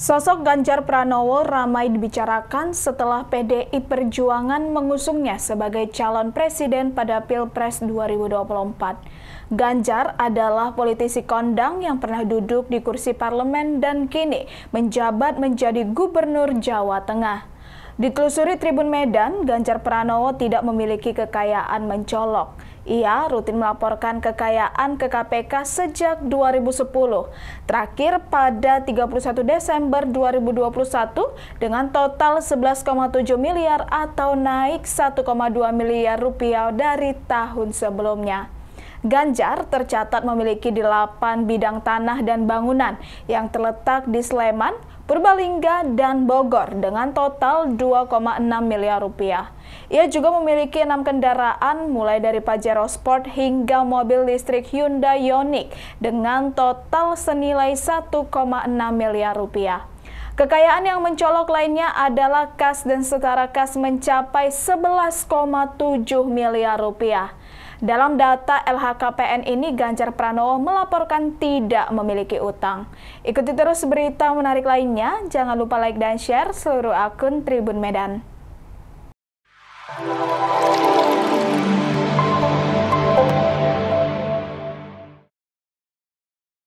Sosok Ganjar Pranowo ramai dibicarakan setelah PDI Perjuangan mengusungnya sebagai calon presiden pada Pilpres 2024. Ganjar adalah politisi kondang yang pernah duduk di kursi parlemen dan kini menjabat menjadi gubernur Jawa Tengah. Ditelusuri Tribun Medan, Ganjar Pranowo tidak memiliki kekayaan mencolok. Ia rutin melaporkan kekayaan ke KPK sejak 2010, terakhir pada 31 Desember 2021 dengan total 11,7 miliar atau naik 1,2 miliar rupiah dari tahun sebelumnya. Ganjar tercatat memiliki 8 bidang tanah dan bangunan yang terletak di Sleman, Purbalingga, dan Bogor dengan total 2,6 miliar rupiah. Ia juga memiliki enam kendaraan mulai dari Pajero Sport hingga mobil listrik Hyundai Ioniq dengan total senilai 1,6 miliar rupiah. Kekayaan yang mencolok lainnya adalah kas dan setara kas mencapai 11,7 miliar rupiah. Dalam data LHKPN ini, Ganjar Pranowo melaporkan tidak memiliki utang. Ikuti terus berita menarik lainnya. Jangan lupa like dan share seluruh akun Tribun Medan.